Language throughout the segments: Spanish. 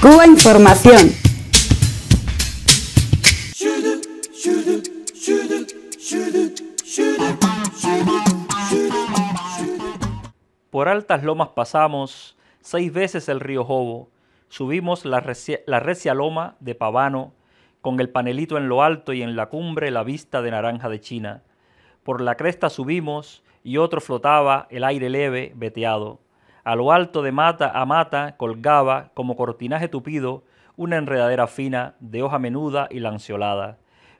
Cuba Información. Por altas lomas pasamos, seis veces el río Jobo, subimos la recia, la recia loma de Pavano, con el panelito en lo alto y en la cumbre la vista de naranja de China. Por la cresta subimos y otro flotaba el aire leve, veteado. A lo alto de mata a mata colgaba, como cortinaje tupido, una enredadera fina de hoja menuda y lanceolada.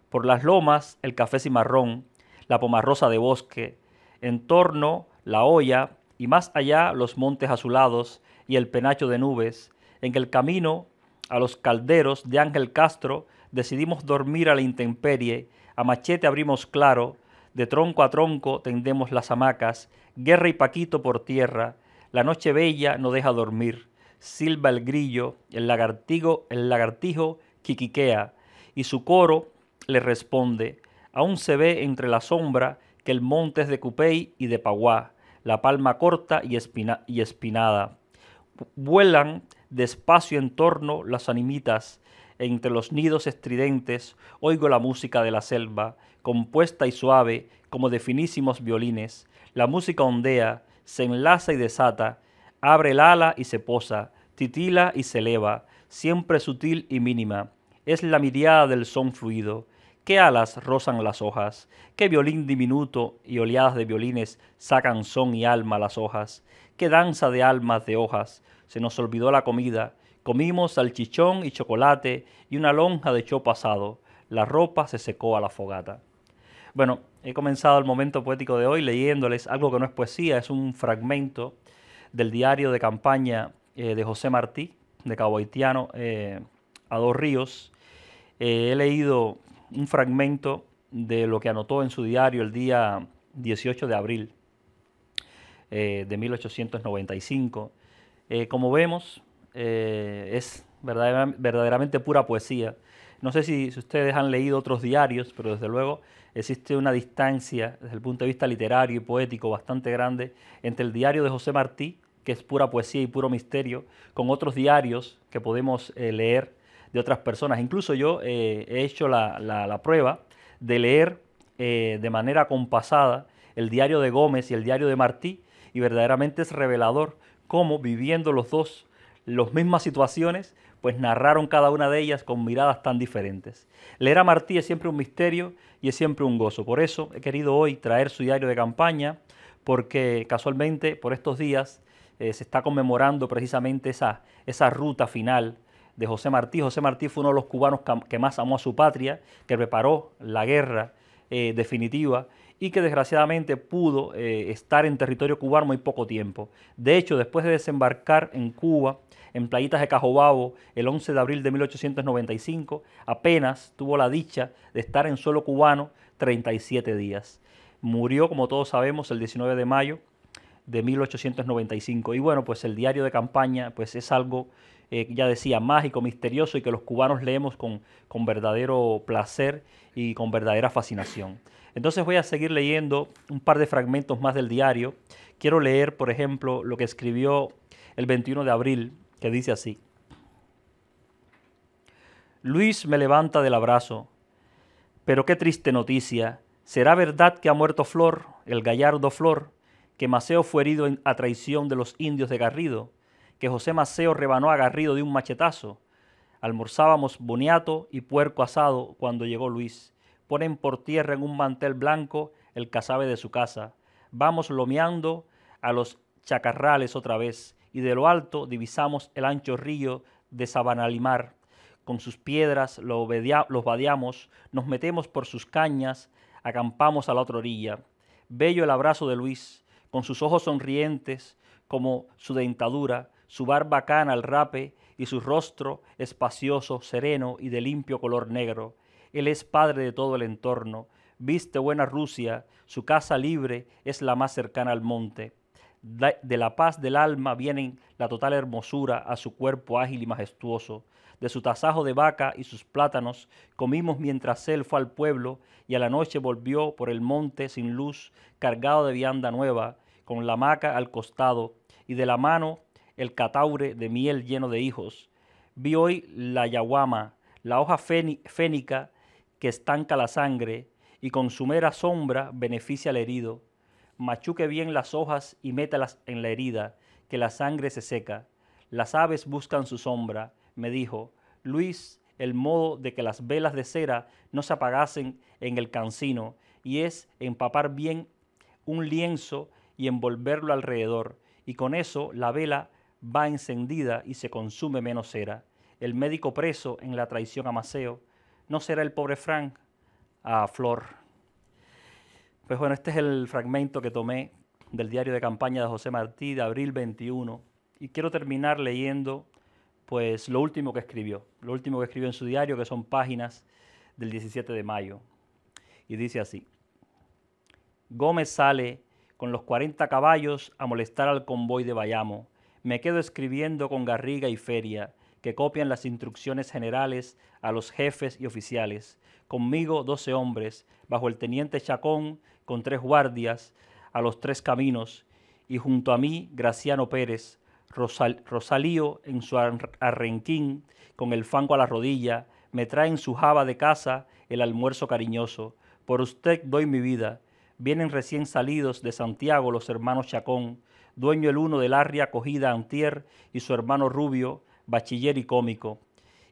Por las lomas el café cimarrón, la pomarrosa de bosque, en torno la olla y más allá los montes azulados y el penacho de nubes. En el camino a los calderos de Ángel Castro decidimos dormir a la intemperie, a machete abrimos claro, de tronco a tronco tendemos las hamacas, guerra y paquito por tierra, la noche bella no deja dormir, silba el grillo, el lagartigo, el lagartijo quiquiquea, y su coro le responde. Aún se ve entre la sombra que el monte es de Cupey y de Paguá, la palma corta y espinada. Vuelan despacio en torno las animitas, entre los nidos estridentes oigo la música de la selva, compuesta y suave como de finísimos violines. La música ondea, se enlaza y desata, abre el ala y se posa, titila y se eleva, siempre sutil y mínima. Es la miriada del son fluido. Qué alas rozan las hojas, qué violín diminuto y oleadas de violines sacan son y alma a las hojas, qué danza de almas de hojas. Se nos olvidó la comida, comimos salchichón y chocolate y una lonja de cho pasado. La ropa se secó a la fogata. Bueno, he comenzado el momento poético de hoy leyéndoles algo que no es poesía, es un fragmento del diario de campaña eh, de José Martí, de Cabo Haitiano, eh, a dos ríos. Eh, he leído un fragmento de lo que anotó en su diario el día 18 de abril de 1895. como vemos, es verdaderamente pura poesía. No sé si, ustedes han leído otros diarios, pero desde luego existe una distancia desde el punto de vista literario y poético bastante grande entre el diario de José Martí, que es pura poesía y puro misterio, con otros diarios que podemos eh, leer de otras personas. Incluso yo eh, he hecho la, prueba de leer eh, de manera compasada el diario de Gómez y el diario de Martí, y verdaderamente es revelador cómo viviendo los dos las mismas situaciones, pues narraron cada una de ellas con miradas tan diferentes. Leer a Martí es siempre un misterio y es siempre un gozo. Por eso he querido hoy traer su diario de campaña, porque casualmente por estos días eh, se está conmemorando precisamente esa, esa ruta final de José Martí. José Martí fue uno de los cubanos que más amó a su patria, que preparó la guerra eh, definitiva y que desgraciadamente pudo eh, estar en territorio cubano muy poco tiempo. De hecho, después de desembarcar en Cuba, en Playitas de Cajobabo el 11 de abril de 1895, apenas tuvo la dicha de estar en suelo cubano 37 días. Murió, como todos sabemos, el 19 de mayo de 1895. Y bueno, pues el diario de campaña pues es algo, eh, ya decía, mágico, misterioso y que los cubanos leemos con, con verdadero placer y con verdadera fascinación. Entonces voy a seguir leyendo un par de fragmentos más del diario. Quiero leer, por ejemplo, lo que escribió el 21 de abril que dice así. Luis me levanta del abrazo. Pero qué triste noticia. ¿Será verdad que ha muerto Flor, el gallardo Flor, que Maceo fue herido a traición de los indios de Garrido, que José Maceo rebanó a Garrido de un machetazo? Almorzábamos boniato y puerco asado cuando llegó Luis. Ponen por tierra en un mantel blanco el casabe de su casa. Vamos lomeando a los chacarrales otra vez y de lo alto divisamos el ancho río de Sabanalimar. Con sus piedras los vadeamos, nos metemos por sus cañas, acampamos a la otra orilla. Bello el abrazo de Luis, con sus ojos sonrientes, como su dentadura, su barba cana al rape y su rostro espacioso, sereno y de limpio color negro. Él es padre de todo el entorno. Viste buena Rusia, su casa libre es la más cercana al monte de la paz del alma vienen la total hermosura a su cuerpo ágil y majestuoso. De su tasajo de vaca y sus plátanos comimos mientras él fue al pueblo y a la noche volvió por el monte sin luz, cargado de vianda nueva, con la maca al costado y de la mano el cataure de miel lleno de hijos. Vi hoy la yaguama, la hoja fénica que estanca la sangre y con su mera sombra beneficia al herido machuque bien las hojas y métalas en la herida, que la sangre se seca. Las aves buscan su sombra, me dijo. Luis, el modo de que las velas de cera no se apagasen en el cancino, y es empapar bien un lienzo y envolverlo alrededor, y con eso la vela va encendida y se consume menos cera. El médico preso en la traición a Maceo, no será el pobre Frank a ah, Flor. Pues bueno, este es el fragmento que tomé del diario de campaña de José Martí de abril 21 y quiero terminar leyendo pues lo último que escribió, lo último que escribió en su diario que son páginas del 17 de mayo. Y dice así: Gómez sale con los 40 caballos a molestar al convoy de Bayamo. Me quedo escribiendo con Garriga y Feria, que copian las instrucciones generales a los jefes y oficiales. Conmigo 12 hombres, bajo el teniente Chacón con tres guardias a los tres caminos, y junto a mí Graciano Pérez, Rosalío en su arrenquín, con el fango a la rodilla, me traen su jaba de casa el almuerzo cariñoso. Por usted doy mi vida. Vienen recién salidos de Santiago los hermanos Chacón, dueño el uno del arria acogida Antier y su hermano Rubio, bachiller y cómico,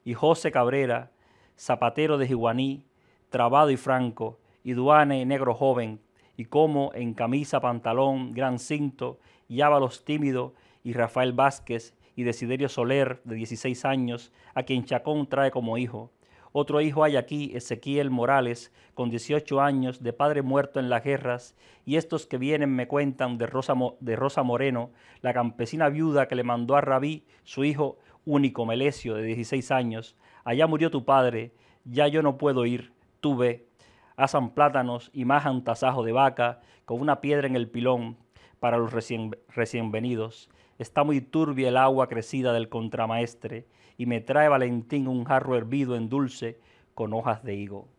y José Cabrera, zapatero de Jiguaní, trabado y franco, y Duane, negro joven, y cómo en camisa, pantalón, gran cinto, y Ábalos tímido y Rafael Vázquez y Desiderio Soler, de 16 años, a quien Chacón trae como hijo. Otro hijo hay aquí, Ezequiel Morales, con 18 años, de padre muerto en las guerras, y estos que vienen me cuentan de Rosa, de Rosa Moreno, la campesina viuda que le mandó a Rabí su hijo único, Melesio, de 16 años. Allá murió tu padre, ya yo no puedo ir, Tuve asan plátanos y majan tasajo de vaca con una piedra en el pilón para los recién, recién venidos. Está muy turbia el agua crecida del contramaestre y me trae Valentín un jarro hervido en dulce con hojas de higo.